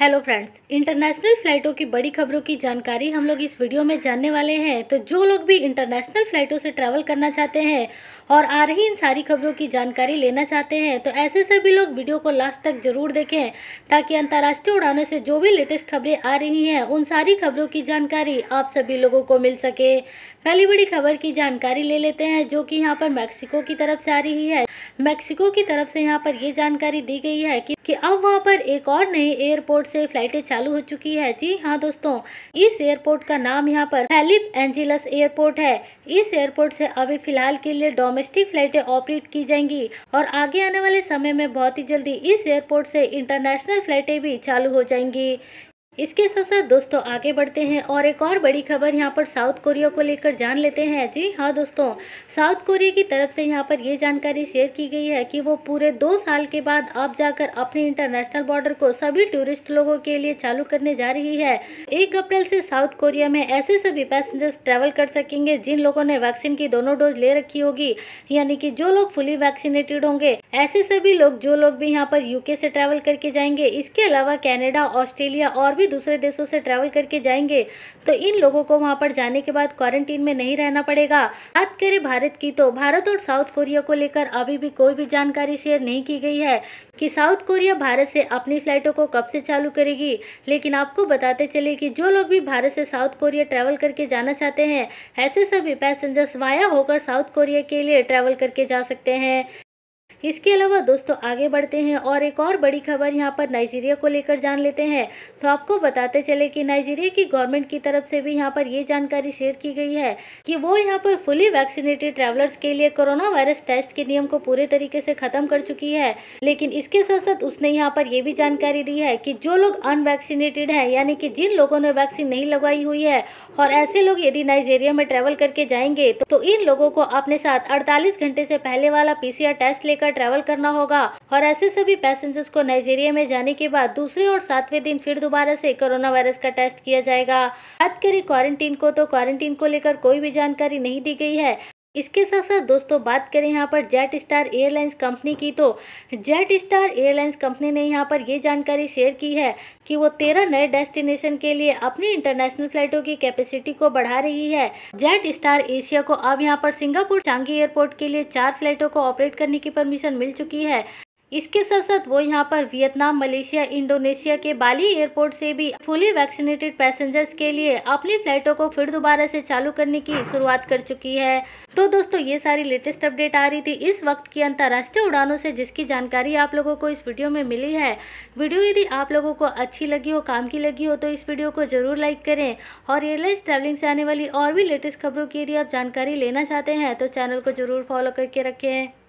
hello friends international फ़्लाइटों की बड़ी खबरों की जानकारी हम लोग इस वीडियो में जानने वाले हैं तो जो लोग भी इंटरनेशनल फ़्लाइटों से ट्रैवल करना चाहते हैं और आ रही इन सारी खबरों की जानकारी लेना चाहते हैं तो ऐसे सभी लोग वीडियो को लास्ट तक ज़रूर देखें ताकि अंतर्राष्ट्रीय उड़ानों से जो भी लेटेस्ट खबरें आ रही हैं उन सारी खबरों की जानकारी आप सभी लोगों को मिल सके पहली बड़ी खबर की जानकारी ले लेते हैं जो कि यहाँ पर मैक्सिको की तरफ से आ रही है मैक्सिको की तरफ से यहाँ पर ये जानकारी दी गई है कि अब वहाँ पर एक और नई एयरपोर्ट एयरपोर्ट से फ्लाइटें चालू हो चुकी है जी हाँ दोस्तों इस एयरपोर्ट का नाम यहाँ पर फेलिप एंजिलस एयरपोर्ट है इस एयरपोर्ट से अभी फिलहाल के लिए डोमेस्टिक फ्लाइटें ऑपरेट की जाएंगी और आगे आने वाले समय में बहुत ही जल्दी इस एयरपोर्ट से इंटरनेशनल फ्लाइटें भी चालू हो जाएंगी इसके साथ साथ दोस्तों आगे बढ़ते हैं और एक और बड़ी खबर यहाँ पर साउथ कोरिया को लेकर जान लेते हैं जी हाँ दोस्तों साउथ कोरिया की तरफ से यहाँ पर ये जानकारी शेयर की गई है कि वो पूरे दो साल के बाद अब जाकर अपने इंटरनेशनल बॉर्डर को सभी टूरिस्ट लोगों के लिए चालू करने जा रही है एक अप्रैल से साउथ कोरिया में ऐसे सभी पैसेंजर्स ट्रेवल कर सकेंगे जिन लोगों ने वैक्सीन की दोनों डोज ले रखी होगी यानी की जो लोग फुली वैक्सीनेटेड होंगे ऐसे सभी लोग जो लोग भी यहाँ पर यूके से ट्रेवल करके जाएंगे इसके अलावा कैनेडा ऑस्ट्रेलिया और भी भी दूसरे देशों से ट्रैवल करके जाएंगे तो इन लोगों को वहाँ पर जाने के बाद क्वारंटीन में नहीं रहना पड़ेगा बात करें भारत की तो भारत और साउथ कोरिया को लेकर अभी भी कोई भी जानकारी शेयर नहीं की गई है कि साउथ कोरिया भारत से अपनी फ्लाइटों को कब से चालू करेगी लेकिन आपको बताते चले कि जो लोग भी भारत से साउथ कोरिया ट्रैवल करके जाना चाहते हैं ऐसे सभी पैसेंजर्स वाया होकर साउथ कोरिया के लिए ट्रैवल करके जा सकते हैं इसके अलावा दोस्तों आगे बढ़ते हैं और एक और बड़ी खबर यहाँ पर नाइजीरिया को लेकर जान लेते हैं तो आपको बताते चले कि नाइजीरिया की गवर्नमेंट की तरफ से भी यहाँ पर ये जानकारी शेयर की गई है कि वो यहाँ पर फुली वैक्सीनेटेड ट्रैवलर्स के लिए कोरोना वायरस टेस्ट के नियम को पूरे तरीके से खत्म कर चुकी है लेकिन इसके साथ साथ उसने यहाँ पर यह भी जानकारी दी है कि जो लोग अनवैक्सीनेटेड हैं यानी कि जिन लोगों ने वैक्सीन नहीं लगवाई हुई है और ऐसे लोग यदि नाइजीरिया में ट्रेवल करके जाएंगे तो इन लोगों को अपने साथ अड़तालीस घंटे से पहले वाला पीसीआर टेस्ट लेकर ट्रैवल करना होगा और ऐसे सभी पैसेंजर्स को नाइजीरिया में जाने के बाद दूसरे और सातवें दिन फिर दोबारा से कोरोना वायरस का टेस्ट किया जाएगा बात करें क्वारंटीन को तो क्वारंटीन को लेकर कोई भी जानकारी नहीं दी गई है इसके साथ साथ दोस्तों बात करें यहाँ पर जेट स्टार एयरलाइंस कंपनी की तो जेट स्टार एयरलाइंस कंपनी ने यहाँ पर ये जानकारी शेयर की है कि वो तेरह नए डेस्टिनेशन के लिए अपनी इंटरनेशनल फ्लाइटों की कैपेसिटी को बढ़ा रही है जेट स्टार एशिया को अब यहाँ पर सिंगापुर चांगी एयरपोर्ट के लिए चार फ्लाइटों को ऑपरेट करने की परमिशन मिल चुकी है इसके साथ साथ वो यहाँ पर वियतनाम मलेशिया इंडोनेशिया के बाली एयरपोर्ट से भी फुली वैक्सीनेटेड पैसेंजर्स के लिए अपनी फ्लाइटों को फिर दोबारा से चालू करने की शुरुआत कर चुकी है तो दोस्तों ये सारी लेटेस्ट अपडेट आ रही थी इस वक्त की अंतर्राष्ट्रीय उड़ानों से जिसकी जानकारी आप लोगों को इस वीडियो में मिली है वीडियो यदि आप लोगों को अच्छी लगी हो काम की लगी हो तो इस वीडियो को जरूर लाइक करें और एयरलाइंस ट्रैवलिंग से आने वाली और भी लेटेस्ट खबरों की यदि आप जानकारी लेना चाहते हैं तो चैनल को जरूर फॉलो करके रखें